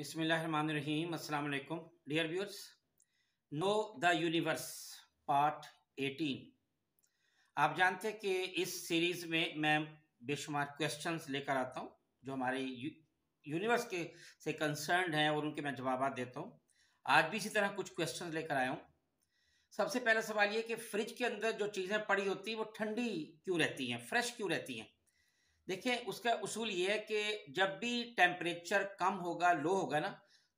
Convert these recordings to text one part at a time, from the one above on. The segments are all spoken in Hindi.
बिसमीम असलकुम dear viewers know the universe part 18 आप जानते हैं कि इस सीरीज़ में मैं बेशुमार क्वेश्चंस लेकर आता हूँ जो हमारे यू, यूनिवर्स के से कंसर्न हैं और उनके मैं जवाब देता हूँ आज भी इसी तरह कुछ क्वेश्चंस लेकर आया हूँ सबसे पहला सवाल ये कि फ्रिज के अंदर जो चीज़ें पड़ी होती हैं वो ठंडी क्यों रहती हैं फ्रेश क्यों रहती हैं देखिए उसका उसूल ये है कि जब भी टेम्परेचर कम होगा लो होगा ना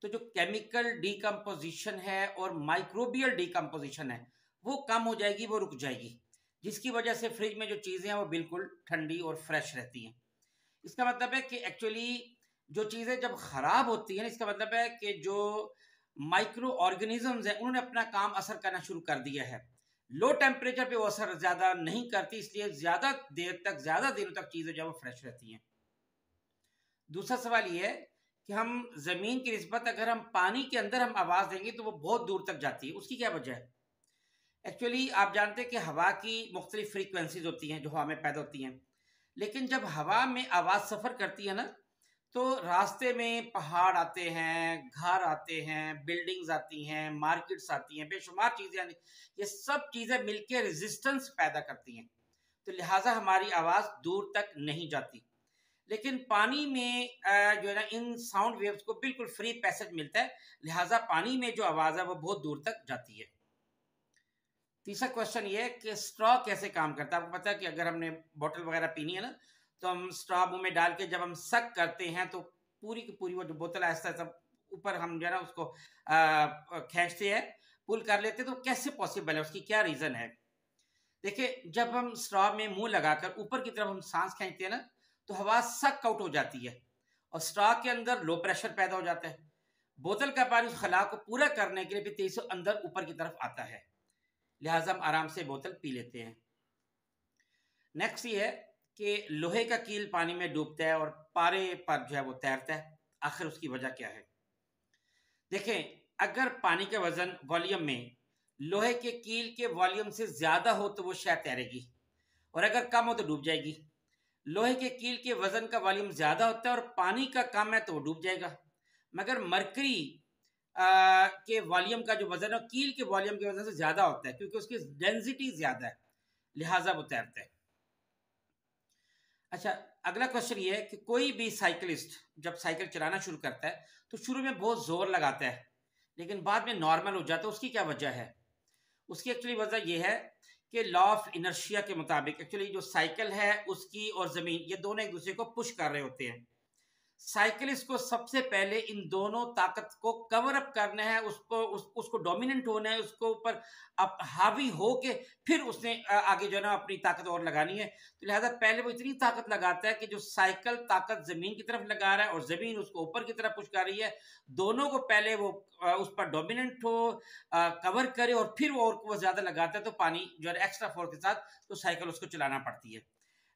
तो जो केमिकल डिकम्पोजिशन है और माइक्रोबियल डिकम्पोजिशन है वो कम हो जाएगी वो रुक जाएगी जिसकी वजह से फ्रिज में जो चीज़ें हैं वो बिल्कुल ठंडी और फ्रेश रहती हैं इसका मतलब है कि एक्चुअली जो चीज़ें जब ख़राब होती हैं इसका मतलब है कि जो माइक्रो ऑर्गेनिजम्स हैं उन्होंने अपना काम असर करना शुरू कर दिया है लो टेम्परेचर पे वो असर ज़्यादा नहीं करती इसलिए ज़्यादा देर तक ज़्यादा दिनों तक चीज़ें जो है वो फ्रेश रहती हैं दूसरा सवाल ये है कि हम ज़मीन की नस्बत अगर हम पानी के अंदर हम आवाज़ देंगे तो वो बहुत दूर तक जाती है उसकी क्या वजह है एक्चुअली आप जानते हैं कि हवा की मुख्तलिफ फ्रीक्वेंसीज होती हैं जो हवा में पैदा होती हैं लेकिन जब हवा में आवाज़ सफ़र करती है ना तो रास्ते में पहाड़ आते हैं घर आते हैं बिल्डिंग्स आती हैं मार्केट्स आती हैं बेशुमार चीज़ें आती ये सब चीज़ें मिलकर रेजिस्टेंस पैदा करती हैं तो लिहाजा हमारी आवाज़ दूर तक नहीं जाती लेकिन पानी में जो है ना इन साउंड वेव्स को बिल्कुल फ्री पैसेज मिलता है लिहाजा पानी में जो आवाज़ है वो बहुत दूर तक जाती है तीसरा क्वेश्चन ये है कि स्ट्रॉ कैसे काम करता है आपको पता है कि अगर हमने बोतल वगैरह पीनी है ना तो हम मुंह में डाल के जब हम सक करते हैं तो पूरी की पूरी वो जो बोतल ऐसा सब ऊपर हम जो है ना उसको खींचते हैं पुल कर लेते हैं तो कैसे पॉसिबल है उसकी क्या रीज़न है देखिए जब हम स्ट्रॉ में मुंह लगाकर ऊपर की तरफ हम सांस खींचते हैं ना तो हवा सक आउट हो जाती है और स्ट्रॉ के अंदर लो प्रेशर पैदा हो जाता है बोतल का पानी उस खला को पूरा करने के लिए भी तेजी से अंदर ऊपर की तरफ आता है लिहाजा हम आराम से बोतल पी लेते हैं नेक्स्ट ये है कि लोहे का कील पानी में डूबता है और पारे पर जो है वो तैरता है आखिर उसकी वजह क्या है देखें अगर पानी का वजन वॉल्यूम में लोहे के कील के वॉल्यूम से ज़्यादा हो तो वो शायद तैरेगी और अगर कम हो तो डूब जाएगी लोहे के कील के वज़न का वॉल्यूम ज़्यादा होता है और पानी का कम है तो वो डूब जाएगा मगर मरकरी के वॉल्यूम का जो वज़न है कील के वॉल्यूम के वजन से ज़्यादा होता है क्योंकि उसकी डेंसिटी ज़्यादा है लिहाजा वो तैरता है अच्छा अगला क्वेश्चन ये है कि कोई भी साइकिलिस्ट जब साइकिल चलाना शुरू करता है तो शुरू में बहुत जोर लगाता है लेकिन बाद में नॉर्मल हो जाता है उसकी क्या वजह है उसकी एक्चुअली वजह यह है कि लॉ ऑफ इनर्शिया के मुताबिक एक्चुअली जो साइकिल है उसकी और ज़मीन ये दोनों एक दूसरे को पुश कर रहे होते हैं साइकिलिस्ट को सबसे पहले इन दोनों ताकत को कवर अप करना है उसको उस, उसको डोमिनेंट होना है उसको ऊपर अब हावी हो के फिर उसने आगे जो है ना अपनी ताकत और लगानी है तो लिहाजा पहले वो इतनी ताकत लगाता है कि जो साइकिल ताकत ज़मीन की तरफ लगा रहा है और ज़मीन उसको ऊपर की तरफ पुचका रही है दोनों को पहले वो उस पर डोमिनेंट हो कवर करे और फिर वो और ज़्यादा लगाता है तो पानी जो है एक्स्ट्रा फोर्स के साथ तो साइकिल उसको चलाना पड़ती है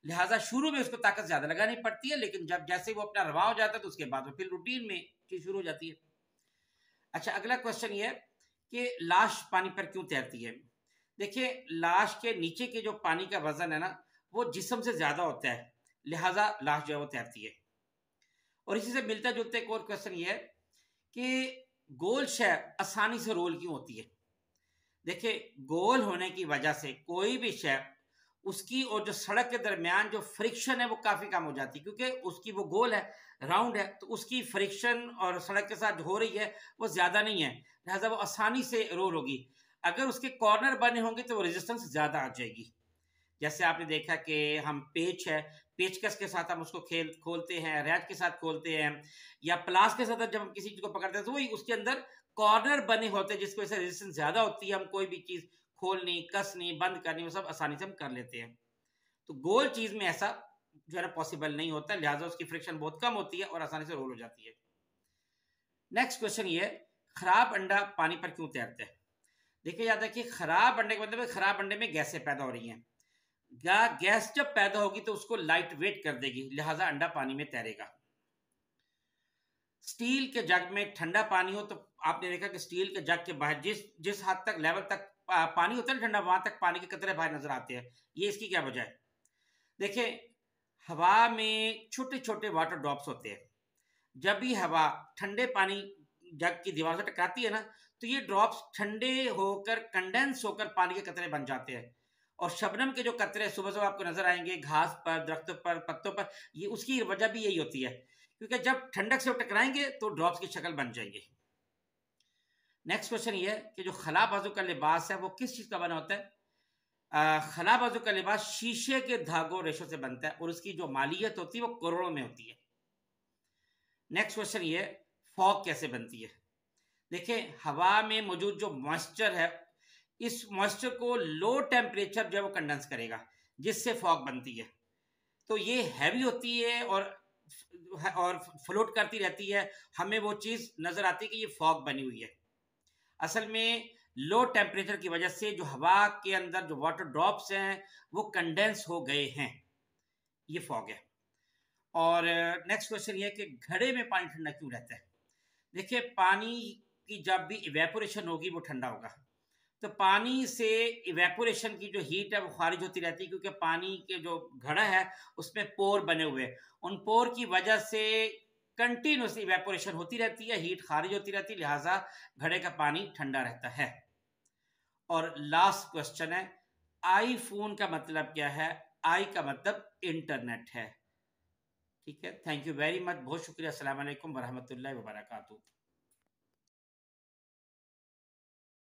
लिहाजा शुरू में उसको ताकत ज़्यादा लगानी पड़ती है लेकिन जब जैसे वो अपना रवा हो जाता है तो उसके बाद वो फिर रूटीन में चीज़ शुरू हो जाती है अच्छा अगला क्वेश्चन ये कि लाश पानी पर क्यों तैरती है देखिए लाश के नीचे के जो पानी का वजन है ना वो जिसम से ज़्यादा होता है लिहाजा लाश जो है वो तैरती है और इसी से मिलता जुलता एक और क्वेश्चन ये है कि गोल शय आसानी से रोल क्यों होती है देखिए गोल होने की वजह से कोई भी शय उसकी और जो सड़क के दरमियान जो फ्रिक्शन है वो काफ़ी कम हो जाती है क्योंकि उसकी वो गोल है राउंड है तो उसकी फ्रिक्शन और सड़क के साथ हो रही है वो ज़्यादा नहीं है लिहाजा वो आसानी से रोल होगी अगर उसके कॉर्नर बने होंगे तो वो रेजिस्टेंस ज़्यादा आ जाएगी जैसे आपने देखा कि हम पेच है पेचकस के साथ हम उसको खेल खोलते हैं रैट के साथ खोलते हैं या प्लास के साथ जब हम किसी चीज़ को पकड़ते हैं तो वही उसके अंदर कॉर्नर बने होते हैं जिसकी वजह से रेजिस्टेंस ज़्यादा होती है हम कोई भी चीज़ खोलनी कसनी बंद करनी वो सब आसानी से हम कर लेते हैं तो गोल चीज़ में ऐसा जो है ना पॉसिबल नहीं होता लिहाजा उसकी फ्रिक्शन बहुत कम होती है और आसानी से रोल हो जाती है नेक्स्ट क्वेश्चन ये खराब अंडा पानी पर क्यों तैरते हैं देखा जाता है कि खराब अंडे का मतलब खराब अंडे में गैसें पैदा हो रही हैं गैस जब पैदा होगी तो उसको लाइट वेट कर देगी लिहाजा अंडा पानी में तैरेगा स्टील के जग में ठंडा पानी हो तो आपने देखा कि स्टील के जग के बाहर जिस जिस हद तक लेवल तक पानी होता है ठंडा वहां तक पानी के कतरे बाहर नजर आते हैं ये इसकी क्या वजह है देखिये हवा में छोटे छोटे वाटर ड्रॉप्स होते हैं जब भी हवा ठंडे पानी जग की दीवार से टकराती है ना तो ये ड्रॉप्स ठंडे होकर कंडेंस होकर पानी के कतरे बन जाते हैं और शबनम के जो कतरे सुबह सुबह आपको नजर आएंगे घास पर दरख्तों पर पत्तों पर ये उसकी वजह भी यही होती है क्योंकि जब ठंडक से टकराएंगे तो ड्रॉप्स की शक्ल बन जाएंगे नेक्स्ट क्वेश्चन ये है कि जो खला बाजू का लिबास है वो किस चीज़ का बना होता है खला बाजू का लिबास शीशे के धागों रेशों से बनता है और उसकी जो मालियत होती है वो करोड़ों में होती है नेक्स्ट क्वेश्चन ये फॉग कैसे बनती है देखिये हवा में मौजूद जो मॉइस्चर है इस मॉइस्चर को लो टेम्परेचर जो है वो कंडेंस करेगा जिससे फॉग बनती है तो ये हैवी होती है और और फ्लोट करती रहती है हमें वो चीज़ नज़र आती है कि ये फॉग बनी हुई है असल में लो टेम्परेचर की वजह से जो हवा के अंदर जो वाटर ड्रॉप्स हैं वो कंडेंस हो गए हैं ये फॉग है और नेक्स्ट क्वेश्चन ये है कि घड़े में पानी ठंडा क्यों रहता है देखिए पानी की जब भी इवेपोरेशन होगी वो ठंडा होगा तो पानी से इवेपोरेशन की जो हीट है वो खारिज होती रहती है क्योंकि पानी के जो घड़ा है उसमें पोर बने हुए उन पोर की वजह से कंटिन्यूसली इवेपोरेशन होती रहती है हीट खारिज होती रहती है लिहाजा घड़े का पानी ठंडा रहता है और लास्ट क्वेश्चन है आई फोन का मतलब क्या है आई का मतलब इंटरनेट है ठीक है थैंक यू वेरी मच बहुत शुक्रिया असल वरहमत लाबरकू